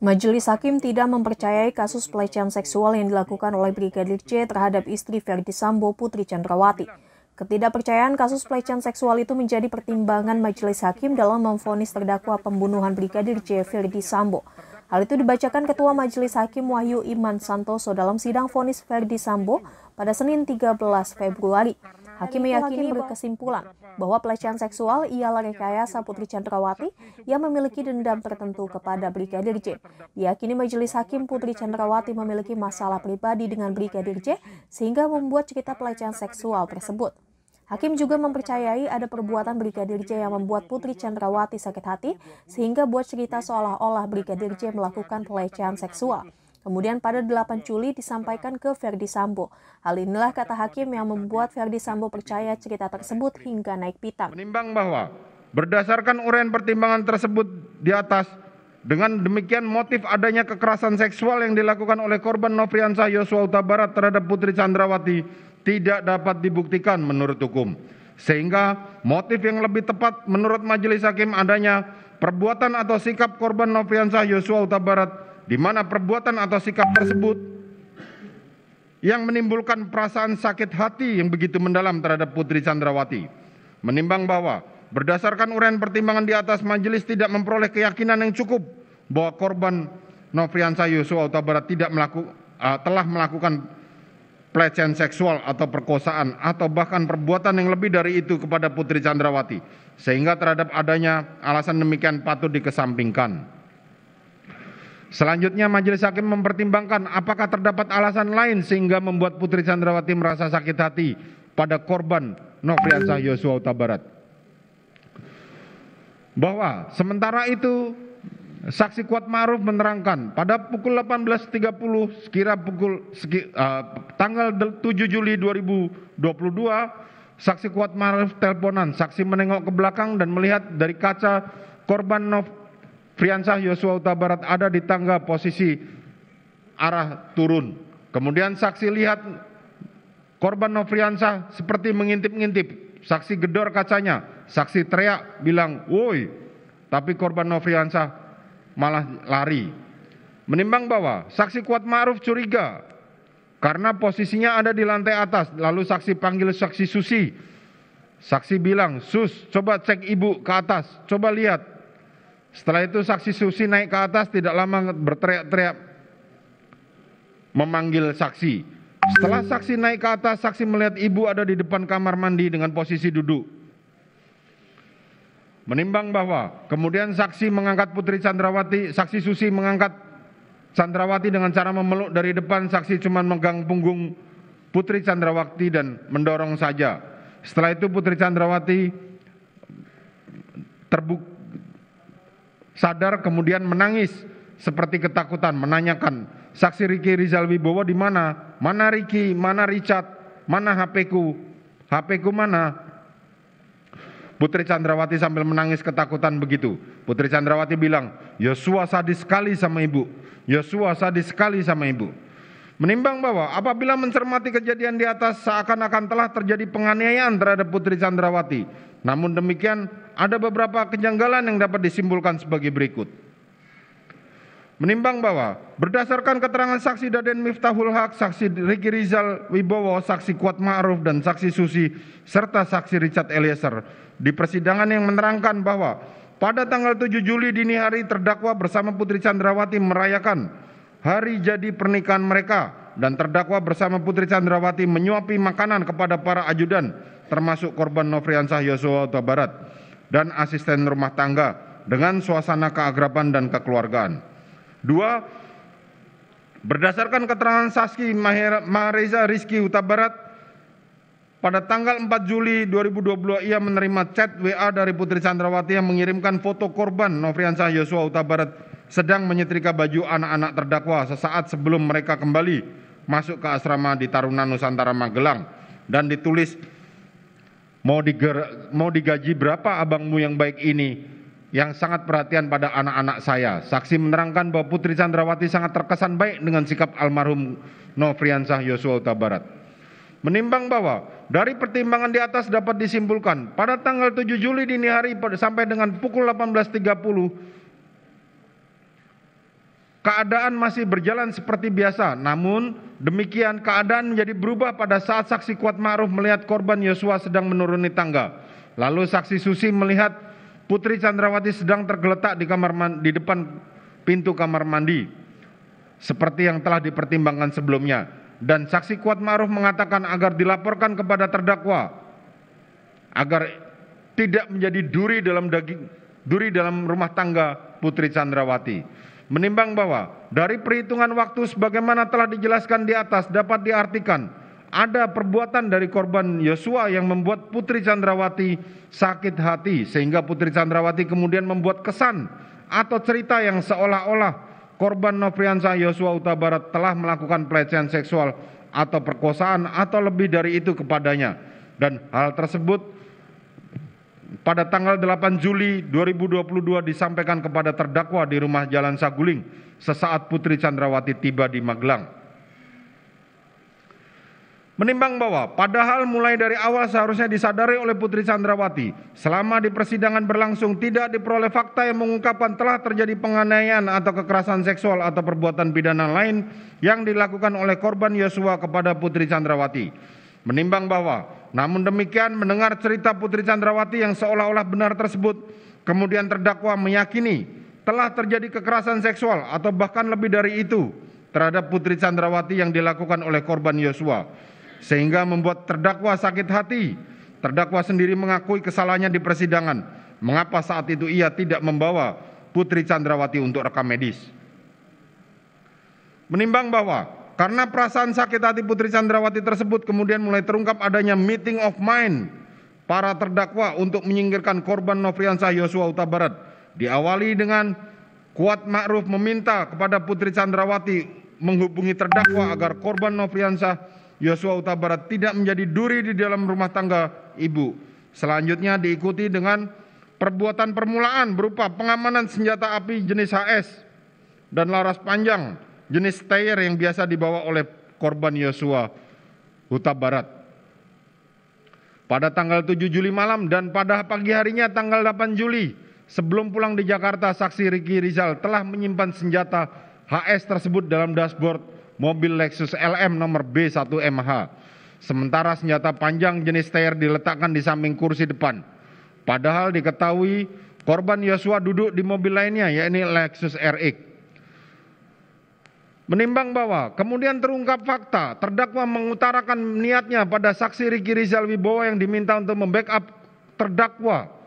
Majelis Hakim tidak mempercayai kasus pelecehan seksual yang dilakukan oleh Brigadir C terhadap istri Ferdi Sambo Putri Chandrawati. Ketidakpercayaan kasus pelecehan seksual itu menjadi pertimbangan majelis hakim dalam memfonis terdakwa pembunuhan Brigadir C Ferdi Sambo. Hal itu dibacakan Ketua Majelis Hakim Wahyu Iman Santoso dalam sidang fonis Ferdi Sambo pada Senin 13 Februari. Hakim meyakini berkesimpulan bahwa pelecehan seksual ialah rekayasa Putri Chandrawati yang memiliki dendam tertentu kepada Brigadir J. Diakini majelis hakim Putri Chandrawati memiliki masalah pribadi dengan Brigadir J sehingga membuat cerita pelecehan seksual tersebut. Hakim juga mempercayai ada perbuatan Brigadir J yang membuat Putri Chandrawati sakit hati, sehingga buat cerita seolah-olah Brigadir J melakukan pelecehan seksual. Kemudian pada 8 Juli disampaikan ke Verdi Sambo. Hal inilah kata hakim yang membuat Verdi Sambo percaya cerita tersebut hingga naik pitam. Menimbang bahwa berdasarkan uraian pertimbangan tersebut di atas, dengan demikian motif adanya kekerasan seksual yang dilakukan oleh korban Nofriansah Yosua Utabarat terhadap Putri Chandrawati tidak dapat dibuktikan menurut hukum. Sehingga motif yang lebih tepat menurut majelis hakim adanya perbuatan atau sikap korban Nofriansah Yosua Utabarat, di mana perbuatan atau sikap tersebut yang menimbulkan perasaan sakit hati yang begitu mendalam terhadap Putri Chandrawati. Menimbang bahwa berdasarkan uraian pertimbangan di atas majelis tidak memperoleh keyakinan yang cukup bahwa korban Nofriansah Yosua Utabarat tidak melaku, uh, telah melakukan pelecehan seksual atau perkosaan atau bahkan perbuatan yang lebih dari itu kepada Putri Chandrawati sehingga terhadap adanya alasan demikian patut dikesampingkan. Selanjutnya majelis hakim mempertimbangkan apakah terdapat alasan lain sehingga membuat Putri Chandrawati merasa sakit hati pada korban Nofriansah Yosua Utabarat. Bahwa sementara itu saksi kuat Maruf menerangkan pada pukul 18.30 sekira pukul uh, tanggal 7 Juli 2022 Saksi kuat maruf teleponan, saksi menengok ke belakang dan melihat dari kaca korban Nov Friansah Yosua Uta Barat ada di tangga posisi arah turun. Kemudian saksi lihat korban Nofriansah seperti mengintip-ngintip. Saksi gedor kacanya, saksi teriak bilang, "Woi!" Tapi korban Nofriansah malah lari. Menimbang bahwa saksi kuat Ma'ruf curiga karena posisinya ada di lantai atas, lalu saksi panggil saksi Susi. Saksi bilang, Sus, coba cek ibu ke atas, coba lihat. Setelah itu saksi Susi naik ke atas, tidak lama berteriak-teriak memanggil saksi. Setelah saksi naik ke atas, saksi melihat ibu ada di depan kamar mandi dengan posisi duduk. Menimbang bahwa kemudian saksi mengangkat Putri Chandrawati, saksi Susi mengangkat Chandrawati dengan cara memeluk dari depan saksi cuma megang punggung Putri Chandrawati dan mendorong saja. Setelah itu Putri Chandrawati terbuk sadar kemudian menangis seperti ketakutan menanyakan saksi Riki Rizal Wibowo di mana? Mana Riki? Mana Richard? Mana HP-ku? HP-ku mana? Putri Chandrawati sambil menangis ketakutan begitu. Putri Chandrawati bilang, Yosua sadis sekali sama ibu. Yosua sadis sekali sama ibu. Menimbang bahwa apabila mencermati kejadian di atas seakan-akan telah terjadi penganiayaan terhadap Putri Chandrawati. Namun demikian ada beberapa kejanggalan yang dapat disimpulkan sebagai berikut. Menimbang bahwa berdasarkan keterangan saksi Daden Miftahul Haq, saksi Riki Rizal Wibowo, saksi Kuat Ma'ruf dan saksi Susi serta saksi Richard Eliezer di persidangan yang menerangkan bahwa pada tanggal 7 Juli dini hari terdakwa bersama Putri Chandrawati merayakan hari jadi pernikahan mereka dan terdakwa bersama Putri Chandrawati menyuapi makanan kepada para ajudan termasuk korban Nofriansah Yosua Barat dan asisten rumah tangga dengan suasana keagraban dan kekeluargaan. Dua, berdasarkan keterangan Saski Mahareza Rizky Huta pada tanggal 4 Juli 2022 ia menerima chat WA dari Putri Chandrawati yang mengirimkan foto korban Nofriansah Yosua Huta sedang menyetrika baju anak-anak terdakwa sesaat sebelum mereka kembali masuk ke asrama di Taruna Nusantara Magelang dan ditulis mau, diger, mau digaji berapa abangmu yang baik ini yang sangat perhatian pada anak-anak saya. Saksi menerangkan bahwa Putri Chandrawati sangat terkesan baik dengan sikap almarhum Nofriansah Yosua Huta Menimbang bahwa dari pertimbangan di atas dapat disimpulkan pada tanggal 7 Juli dini hari sampai dengan pukul 18.30 keadaan masih berjalan seperti biasa. Namun demikian keadaan menjadi berubah pada saat saksi Kuat Ma'ruf melihat korban Yosua sedang menuruni tangga. Lalu saksi Susi melihat Putri Chandrawati sedang tergeletak di kamar mandi, di depan pintu kamar mandi seperti yang telah dipertimbangkan sebelumnya dan saksi kuat ma'ruf mengatakan agar dilaporkan kepada terdakwa agar tidak menjadi duri dalam daging duri dalam rumah tangga Putri Chandrawati menimbang bahwa dari perhitungan waktu sebagaimana telah dijelaskan di atas dapat diartikan ada perbuatan dari korban Yosua yang membuat Putri Chandrawati sakit hati sehingga Putri Chandrawati kemudian membuat kesan atau cerita yang seolah-olah korban Nofriansah Yosua Uta Barat telah melakukan pelecehan seksual atau perkosaan atau lebih dari itu kepadanya dan hal tersebut pada tanggal 8 Juli 2022 disampaikan kepada terdakwa di rumah Jalan Saguling sesaat Putri Chandrawati tiba di Magelang. Menimbang bahwa padahal mulai dari awal seharusnya disadari oleh Putri Chandrawati, selama di persidangan berlangsung tidak diperoleh fakta yang mengungkapkan telah terjadi penganiayaan atau kekerasan seksual atau perbuatan pidana lain yang dilakukan oleh korban Yosua kepada Putri Chandrawati. Menimbang bahwa namun demikian mendengar cerita Putri Chandrawati yang seolah-olah benar tersebut, kemudian terdakwa meyakini telah terjadi kekerasan seksual atau bahkan lebih dari itu terhadap Putri Chandrawati yang dilakukan oleh korban Yosua sehingga membuat terdakwa sakit hati. Terdakwa sendiri mengakui kesalahannya di persidangan. Mengapa saat itu ia tidak membawa Putri Chandrawati untuk rekam medis? Menimbang bahwa karena perasaan sakit hati Putri Chandrawati tersebut kemudian mulai terungkap adanya meeting of mind para terdakwa untuk menyingkirkan korban Nofriansah Yosua Huta Barat. Diawali dengan Kuat Ma'ruf meminta kepada Putri Chandrawati menghubungi terdakwa agar korban Nofriansah Yosua Uta tidak menjadi duri di dalam rumah tangga ibu. Selanjutnya diikuti dengan perbuatan permulaan berupa pengamanan senjata api jenis HS dan laras panjang jenis teir yang biasa dibawa oleh korban Yosua Huta Pada tanggal 7 Juli malam dan pada pagi harinya tanggal 8 Juli, sebelum pulang di Jakarta, saksi Riki Rizal telah menyimpan senjata HS tersebut dalam dashboard mobil Lexus LM nomor B1MH. Sementara senjata panjang jenis TR diletakkan di samping kursi depan. Padahal diketahui korban Yosua duduk di mobil lainnya yakni Lexus RX. Menimbang bahwa kemudian terungkap fakta terdakwa mengutarakan niatnya pada saksi Riki Rizal Wibowo yang diminta untuk membackup terdakwa